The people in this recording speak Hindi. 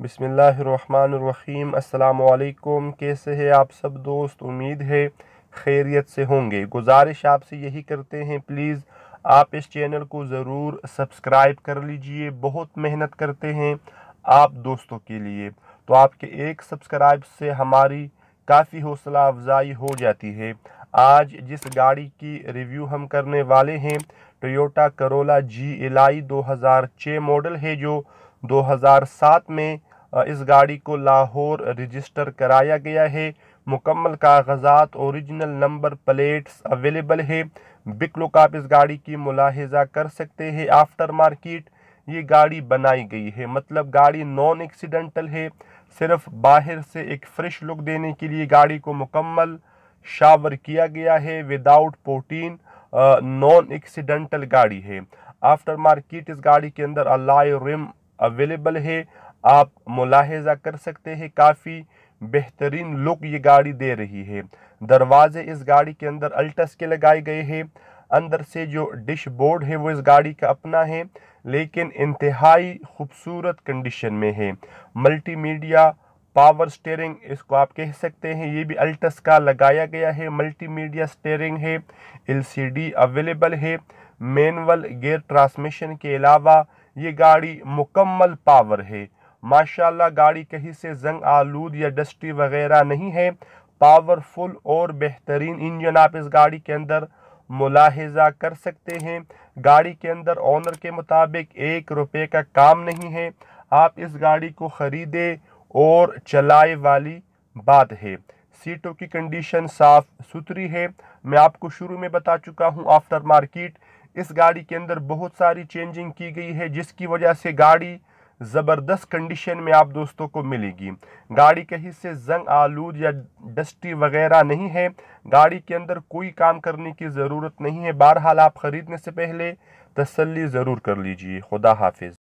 बिसमीम् अल्लाम कैसे है आप सब दोस्त उम्मीद है खैरियत से होंगे गुजारिश आपसे यही करते हैं प्लीज़ आप इस चैनल को ज़रूर सब्सक्राइब कर लीजिए बहुत मेहनत करते हैं आप दोस्तों के लिए तो आपके एक सब्सक्राइब से हमारी काफ़ी हौसला अफजाई हो जाती है आज जिस गाड़ी की रिव्यू हम करने वाले हैं Toyota Corolla G L I दो हज़ार मॉडल है जो 2007 में इस गाड़ी को लाहौर रजिस्टर कराया गया है मुकम्मल कागजात ओरिजिनल नंबर प्लेट्स अवेलेबल है बिक लुक आप इस गाड़ी की मुलाहजा कर सकते हैं आफ्टर मार्किट ये गाड़ी बनाई गई है मतलब गाड़ी नॉन एक्सीडेंटल है सिर्फ बाहर से एक फ्रेश लुक देने के लिए गाड़ी को मुकम्मल शावर किया गया है विदाउट पोटीन नॉन एक्सीडेंटल गाड़ी है आफ्टर मार्किट इस गाड़ी के अंदर अलाय रिम अवेलेबल है आप मुलाहजा कर सकते हैं काफ़ी बेहतरीन लुक ये गाड़ी दे रही है दरवाजे इस गाड़ी के अंदर अल्टस के लगाए गए हैं अंदर से जो डिश बोर्ड है वो इस गाड़ी का अपना है लेकिन इंतहाई खूबसूरत कंडीशन में है मल्टीमीडिया पावर स्टेयरिंग इसको आप कह सकते हैं ये भी अल्टस का लगाया गया है मल्टीमीडिया स्टेयरिंग है एलसीडी अवेलेबल है मैनुअल गियर ट्रांसमिशन के अलावा ये गाड़ी मुकम्मल पावर है माशाल्लाह गाड़ी कहीं से जंग आलूद या डस्टी वगैरह नहीं है पावरफुल और बेहतरीन इंजन आप इस गाड़ी के अंदर मुलाहजा कर सकते हैं गाड़ी के अंदर ऑनर के मुताबिक एक रुपये का काम नहीं है आप इस गाड़ी को ख़रीदे और चलाए वाली बात है सीटों की कंडीशन साफ़ सुथरी है मैं आपको शुरू में बता चुका हूँ आफ्टर मार्केट इस गाड़ी के अंदर बहुत सारी चेंजिंग की गई है जिसकी वजह से गाड़ी ज़बरदस्त कंडीशन में आप दोस्तों को मिलेगी गाड़ी कहीं से जंग आलूद या डस्टी वगैरह नहीं है गाड़ी के अंदर कोई काम करने की ज़रूरत नहीं है बहरहाल आप ख़रीदने से पहले तसल्ली ज़रूर कर लीजिए खुदा हाफिज़